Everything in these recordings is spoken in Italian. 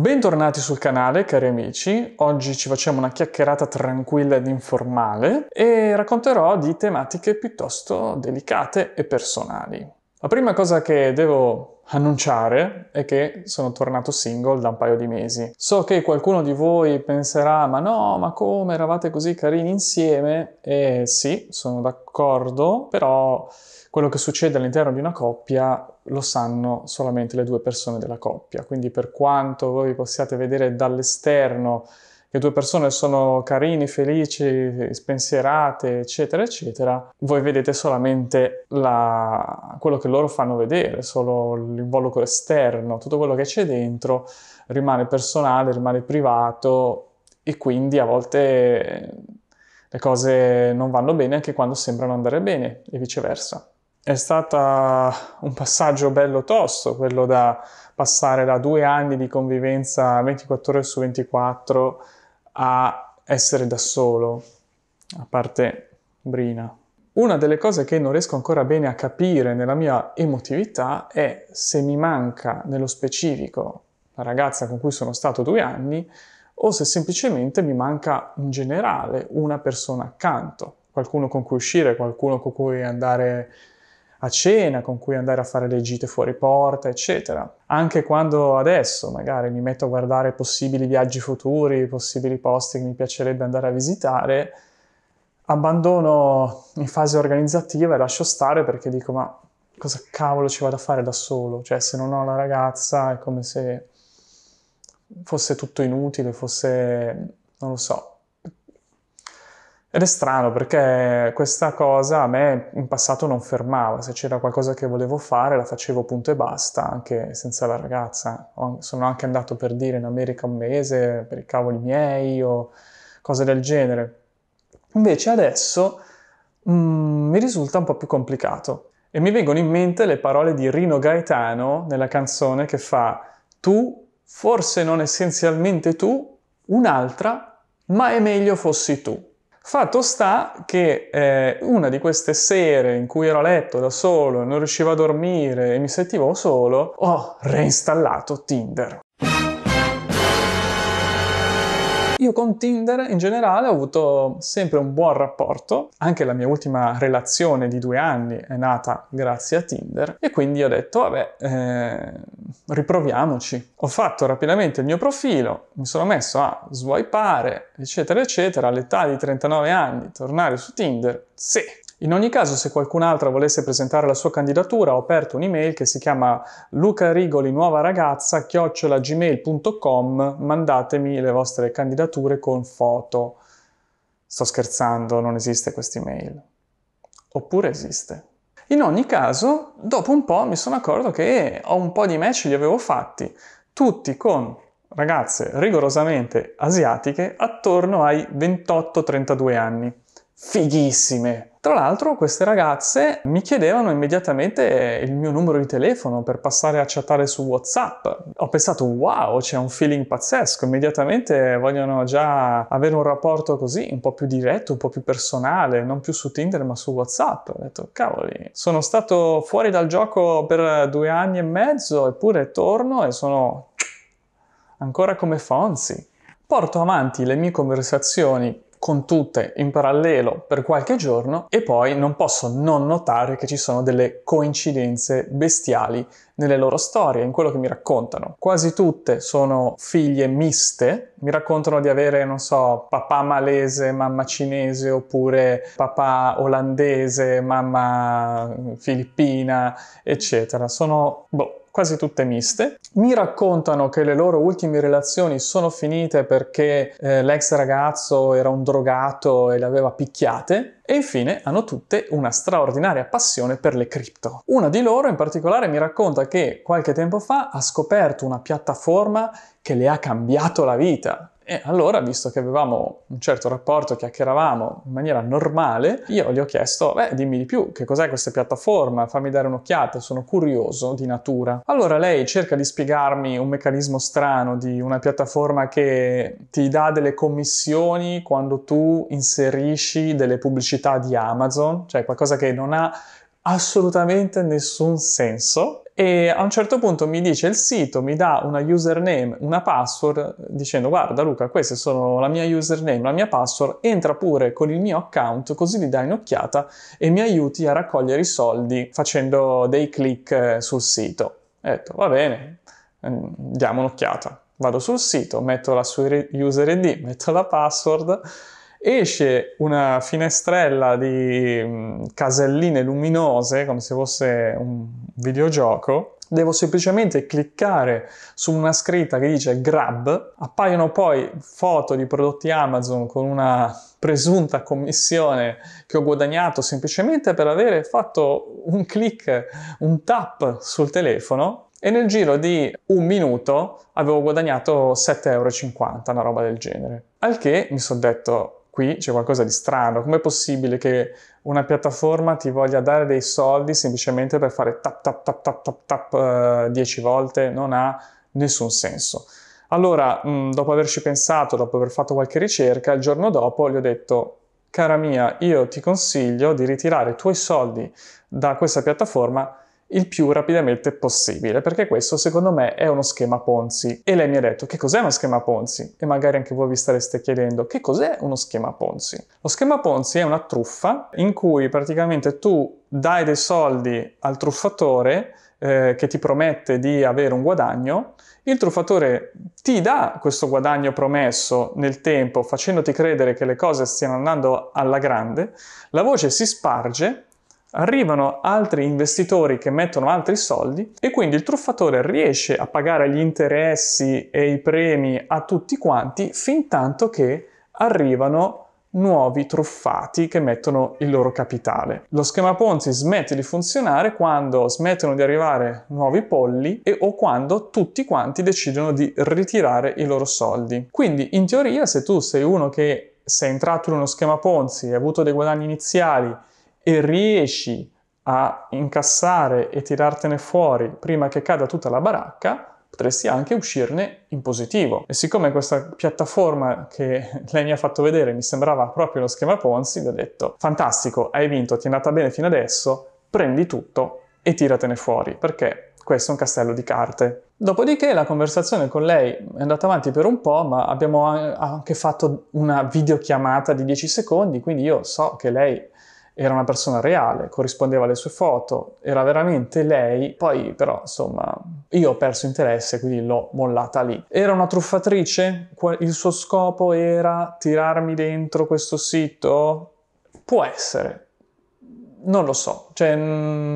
Bentornati sul canale cari amici, oggi ci facciamo una chiacchierata tranquilla ed informale e racconterò di tematiche piuttosto delicate e personali. La prima cosa che devo annunciare è che sono tornato single da un paio di mesi. So che qualcuno di voi penserà ma no, ma come eravate così carini insieme? E sì, sono d'accordo, però quello che succede all'interno di una coppia lo sanno solamente le due persone della coppia, quindi per quanto voi possiate vedere dall'esterno che due persone sono carini, felici, spensierate, eccetera, eccetera, voi vedete solamente la... quello che loro fanno vedere, solo l'involucro esterno, tutto quello che c'è dentro rimane personale, rimane privato e quindi a volte le cose non vanno bene anche quando sembrano andare bene e viceversa è stato un passaggio bello tosto, quello da passare da due anni di convivenza 24 ore su 24 a essere da solo, a parte Brina. Una delle cose che non riesco ancora bene a capire nella mia emotività è se mi manca nello specifico la ragazza con cui sono stato due anni o se semplicemente mi manca in generale una persona accanto, qualcuno con cui uscire, qualcuno con cui andare a cena, con cui andare a fare le gite fuori porta, eccetera. Anche quando adesso magari mi metto a guardare possibili viaggi futuri, possibili posti che mi piacerebbe andare a visitare, abbandono in fase organizzativa e lascio stare perché dico ma cosa cavolo ci vado a fare da solo? Cioè se non ho la ragazza è come se fosse tutto inutile, fosse, non lo so, ed è strano perché questa cosa a me in passato non fermava, se c'era qualcosa che volevo fare la facevo punto e basta, anche senza la ragazza. Sono anche andato per dire in America un mese per i cavoli miei o cose del genere. Invece adesso mh, mm, mi risulta un po' più complicato e mi vengono in mente le parole di Rino Gaetano nella canzone che fa tu, forse non essenzialmente tu, un'altra, ma è meglio fossi tu. Fatto sta che eh, una di queste sere in cui ero a letto da solo, non riuscivo a dormire e mi sentivo solo, ho reinstallato Tinder. io con Tinder in generale ho avuto sempre un buon rapporto, anche la mia ultima relazione di due anni è nata grazie a Tinder e quindi ho detto vabbè eh, riproviamoci. Ho fatto rapidamente il mio profilo, mi sono messo a swipeare eccetera eccetera all'età di 39 anni, tornare su Tinder, sì, in ogni caso, se qualcun'altra volesse presentare la sua candidatura, ho aperto un'email che si chiama lucarigolinuovaragazza chiocciolagmail.com, mandatemi le vostre candidature con foto. Sto scherzando, non esiste questa email. Oppure esiste. In ogni caso, dopo un po' mi sono accorto che ho un po' di match li avevo fatti, tutti con ragazze rigorosamente asiatiche attorno ai 28-32 anni fighissime. Tra l'altro queste ragazze mi chiedevano immediatamente eh, il mio numero di telefono per passare a chattare su WhatsApp. Ho pensato wow, c'è un feeling pazzesco, immediatamente vogliono già avere un rapporto così, un po' più diretto, un po' più personale, non più su Tinder ma su WhatsApp. Ho detto cavoli, sono stato fuori dal gioco per due anni e mezzo eppure torno e sono ancora come Fonzi. Porto avanti le mie conversazioni con tutte in parallelo per qualche giorno e poi non posso non notare che ci sono delle coincidenze bestiali nelle loro storie, in quello che mi raccontano. Quasi tutte sono figlie miste, mi raccontano di avere, non so, papà malese, mamma cinese, oppure papà olandese, mamma filippina, eccetera. Sono, boh, quasi tutte miste. Mi raccontano che le loro ultime relazioni sono finite perché eh, l'ex ragazzo era un drogato e le aveva picchiate e infine hanno tutte una straordinaria passione per le cripto. Una di loro in particolare mi racconta che qualche tempo fa ha scoperto una piattaforma che le ha cambiato la vita. E allora, visto che avevamo un certo rapporto, chiacchieravamo in maniera normale, io gli ho chiesto, beh, dimmi di più, che cos'è questa piattaforma? Fammi dare un'occhiata, sono curioso di natura. Allora lei cerca di spiegarmi un meccanismo strano di una piattaforma che ti dà delle commissioni quando tu inserisci delle pubblicità di Amazon, cioè qualcosa che non ha assolutamente nessun senso e a un certo punto mi dice il sito, mi dà una username, una password, dicendo guarda Luca, queste sono la mia username, la mia password, entra pure con il mio account così gli dai un'occhiata e mi aiuti a raccogliere i soldi facendo dei click eh, sul sito. Ho detto va bene, mm, diamo un'occhiata. Vado sul sito, metto la sua user ID, metto la password esce una finestrella di mm, caselline luminose, come se fosse un videogioco. Devo semplicemente cliccare su una scritta che dice grab, appaiono poi foto di prodotti Amazon con una presunta commissione che ho guadagnato semplicemente per avere fatto un click, un tap sul telefono e nel giro di un minuto avevo guadagnato 7,50 euro, una roba del genere. Al che mi sono detto, qui c'è qualcosa di strano, com'è possibile che una piattaforma ti voglia dare dei soldi semplicemente per fare tap tap tap tap tap tap eh, 10 volte? Non ha nessun senso. Allora, mh, mm, dopo averci pensato, dopo aver fatto qualche ricerca, il giorno dopo gli ho detto, cara mia, io ti consiglio di ritirare i tuoi soldi da questa piattaforma il più rapidamente possibile, perché questo secondo me è uno schema Ponzi. E lei mi ha detto che cos'è uno schema Ponzi? E magari anche voi vi stareste chiedendo che cos'è uno schema Ponzi? Lo schema Ponzi è una truffa in cui praticamente tu dai dei soldi al truffatore eh, che ti promette di avere un guadagno, il truffatore ti dà questo guadagno promesso nel tempo facendoti credere che le cose stiano andando alla grande, la voce si sparge arrivano altri investitori che mettono altri soldi e quindi il truffatore riesce a pagare gli interessi e i premi a tutti quanti fin tanto che arrivano nuovi truffati che mettono il loro capitale. Lo schema Ponzi smette di funzionare quando smettono di arrivare nuovi polli e o quando tutti quanti decidono di ritirare i loro soldi. Quindi in teoria se tu sei uno che sei entrato in uno schema Ponzi, hai avuto dei guadagni iniziali, e riesci a incassare e tirartene fuori prima che cada tutta la baracca, potresti anche uscirne in positivo. E siccome questa piattaforma che lei mi ha fatto vedere mi sembrava proprio lo schema Ponzi, gli ho detto fantastico, hai vinto, ti è andata bene fino adesso, prendi tutto e tiratene fuori, perché questo è un castello di carte. Dopodiché la conversazione con lei è andata avanti per un po', ma abbiamo anche fatto una videochiamata di 10 secondi, quindi io so che lei era una persona reale, corrispondeva alle sue foto, era veramente lei, poi però insomma io ho perso interesse quindi l'ho mollata lì. Era una truffatrice? Il suo scopo era tirarmi dentro questo sito? Può essere, non lo so, cioè, mh,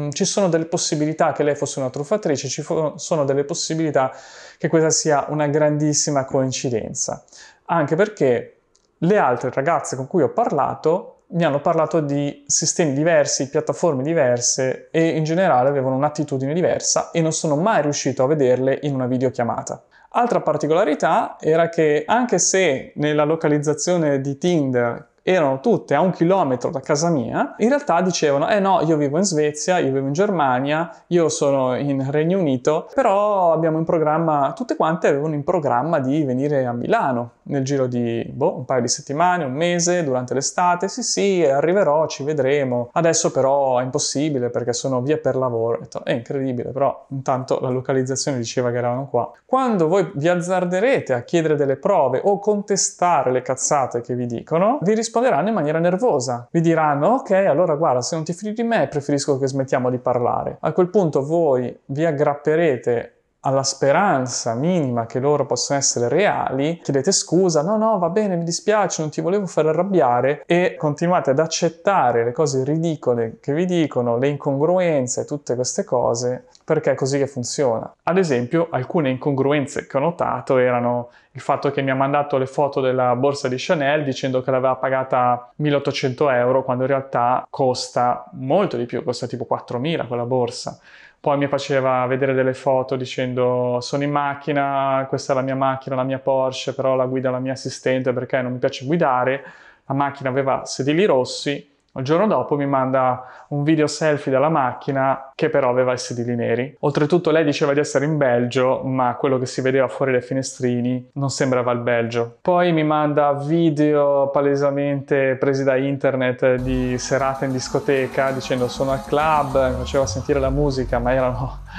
mm, ci sono delle possibilità che lei fosse una truffatrice, ci fo- sono delle possibilità che questa sia una grandissima coincidenza, anche perché le altre ragazze con cui ho parlato mi hanno parlato di sistemi diversi, piattaforme diverse e in generale avevano un'attitudine diversa e non sono mai riuscito a vederle in una videochiamata. Altra particolarità era che anche se nella localizzazione di Tinder erano tutte a un chilometro da casa mia, in realtà dicevano, eh no, io vivo in Svezia, io vivo in Germania, io sono in Regno Unito, però abbiamo in programma, tutte quante avevano in programma di venire a Milano nel giro di boh, un paio di settimane, un mese, durante l'estate, sì sì, arriverò, ci vedremo, adesso però è impossibile perché sono via per lavoro, detto, è incredibile, però intanto la localizzazione diceva che eravano qua. Quando voi vi azzarderete a chiedere delle prove o contestare le cazzate che vi dicono, vi rispondete risponderanno in maniera nervosa. Vi diranno, ok, allora guarda, se non ti fidi di me, preferisco che smettiamo di parlare. A quel punto voi vi aggrapperete alla speranza minima che loro possano essere reali, chiedete scusa, no, no, va bene, mi dispiace, non ti volevo far arrabbiare e continuate ad accettare le cose ridicole che vi dicono, le incongruenze, tutte queste cose, perché è così che funziona. Ad esempio, alcune incongruenze che ho notato erano il fatto che mi ha mandato le foto della borsa di Chanel dicendo che l'aveva pagata 1800 euro quando in realtà costa molto di più, costa tipo 4000 quella borsa. Poi mi faceva vedere delle foto dicendo sono in macchina, questa è la mia macchina, la mia Porsche, però la guida la mia assistente perché non mi piace guidare. La macchina aveva sedili rossi, il giorno dopo mi manda un video selfie dalla macchina che però aveva i sedili neri. Oltretutto lei diceva di essere in Belgio, ma quello che si vedeva fuori dai finestrini non sembrava il Belgio. Poi mi manda video palesemente presi da internet di serata in discoteca dicendo sono al club, mi faceva sentire la musica, ma erano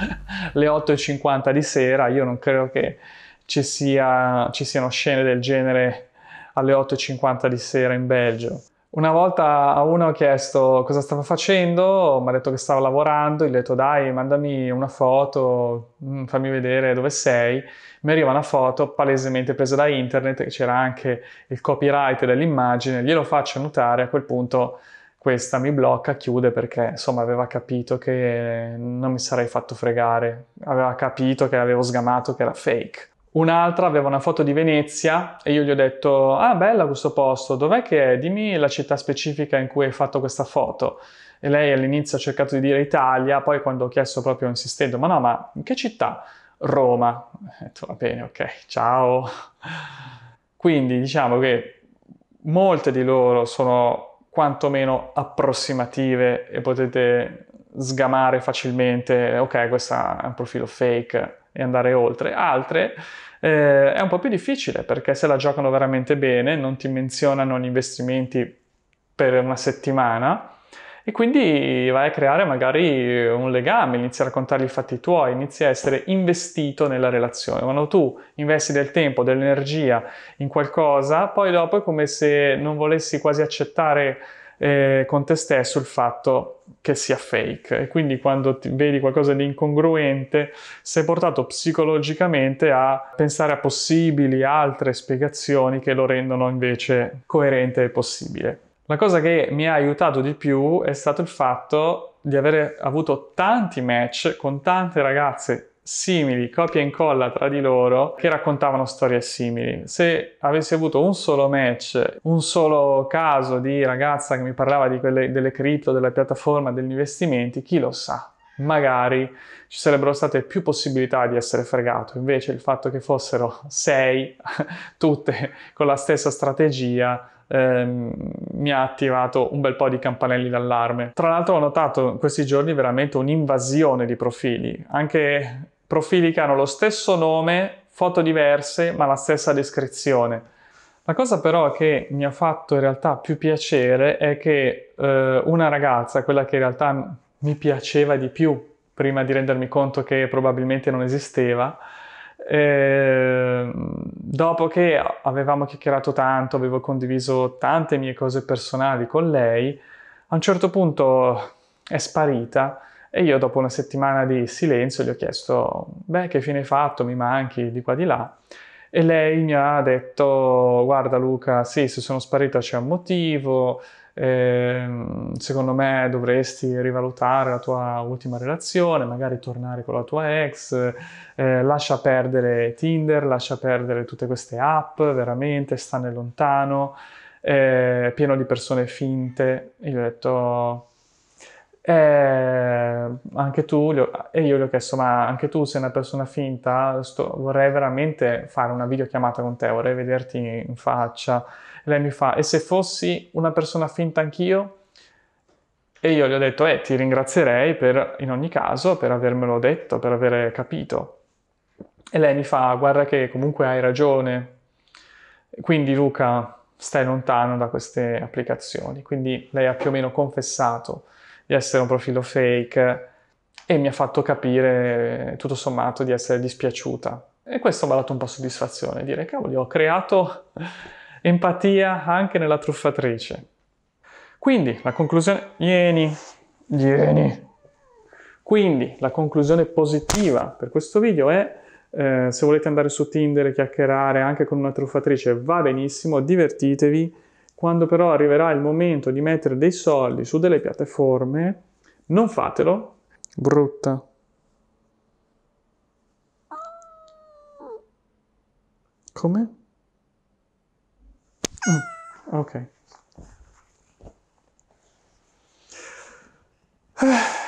le 8.50 di sera, io non credo che ci, sia, ci siano scene del genere alle 8.50 di sera in Belgio. Una volta a uno ho chiesto cosa stava facendo, mi ha detto che stava lavorando, gli ho detto dai mandami una foto, mm, fammi vedere dove sei. Mi arriva una foto palesemente presa da internet, c'era anche il copyright dell'immagine, glielo faccio notare, a quel punto questa mi blocca, chiude perché insomma aveva capito che non mi sarei fatto fregare, aveva capito che l'avevo sgamato, che era fake. Un'altra aveva una foto di Venezia e io gli ho detto, ah bella questo posto, dov'è che è? Dimmi la città specifica in cui hai fatto questa foto. E lei all'inizio ha cercato di dire Italia, poi quando ho chiesto proprio insistendo, ma no, ma in che città? Roma. Ho detto, va bene, ok, ciao. Quindi diciamo che molte di loro sono quantomeno approssimative e potete sgamare facilmente, ok, questo è un profilo fake e andare oltre. Altre eh, è un po' più difficile perché se la giocano veramente bene non ti menzionano gli investimenti per una settimana e quindi vai a creare magari un legame, inizi a raccontargli i fatti tuoi, inizi a essere investito nella relazione. Quando tu investi del tempo, dell'energia in qualcosa, poi dopo è come se non volessi quasi accettare eh, con te stesso il fatto che sia fake e quindi quando vedi qualcosa di incongruente sei portato psicologicamente a pensare a possibili altre spiegazioni che lo rendono invece coerente e possibile. La cosa che mi ha aiutato di più è stato il fatto di avere avuto tanti match con tante ragazze simili, copia e incolla tra di loro, che raccontavano storie simili. Se avessi avuto un solo match, un solo caso di ragazza che mi parlava di quelle, delle cripto, della piattaforma, degli investimenti, chi lo sa, magari ci sarebbero state più possibilità di essere fregato. Invece il fatto che fossero sei, tutte con la stessa strategia, ehm, mi ha attivato un bel po' di campanelli d'allarme. Tra l'altro ho notato in questi giorni veramente un'invasione di profili, anche profili che hanno lo stesso nome, foto diverse, ma la stessa descrizione. La cosa però che mi ha fatto in realtà più piacere è che eh, una ragazza, quella che in realtà mi piaceva di più prima di rendermi conto che probabilmente non esisteva, eh, dopo che avevamo chiacchierato tanto, avevo condiviso tante mie cose personali con lei, a un certo punto è sparita e io dopo una settimana di silenzio gli ho chiesto, beh, che fine hai fatto, mi manchi di qua di là. E lei mi ha detto, guarda Luca, sì, se sono sparita c'è un motivo, eh, secondo me dovresti rivalutare la tua ultima relazione, magari tornare con la tua ex, eh, lascia perdere Tinder, lascia perdere tutte queste app, veramente, stane lontano, eh, pieno di persone finte. E gli ho detto, eh, anche tu, ho, e io gli ho chiesto, ma anche tu sei una persona finta, sto, vorrei veramente fare una videochiamata con te, vorrei vederti in faccia. E lei mi fa, e se fossi una persona finta anch'io? E io gli ho detto, eh, ti ringrazierei per, in ogni caso per avermelo detto, per aver capito. E lei mi fa, guarda che comunque hai ragione. Quindi Luca, stai lontano da queste applicazioni. Quindi lei ha più o meno confessato di essere un profilo fake e mi ha fatto capire tutto sommato di essere dispiaciuta. E questo mi ha dato un po' soddisfazione, dire cavoli, ho creato empatia anche nella truffatrice. Quindi la conclusione, ieni, ieni. Quindi la conclusione positiva per questo video è eh, se volete andare su Tinder e chiacchierare anche con una truffatrice va benissimo, divertitevi quando però arriverà il momento di mettere dei soldi su delle piattaforme, non fatelo. Brutta. Come? Ok. ok.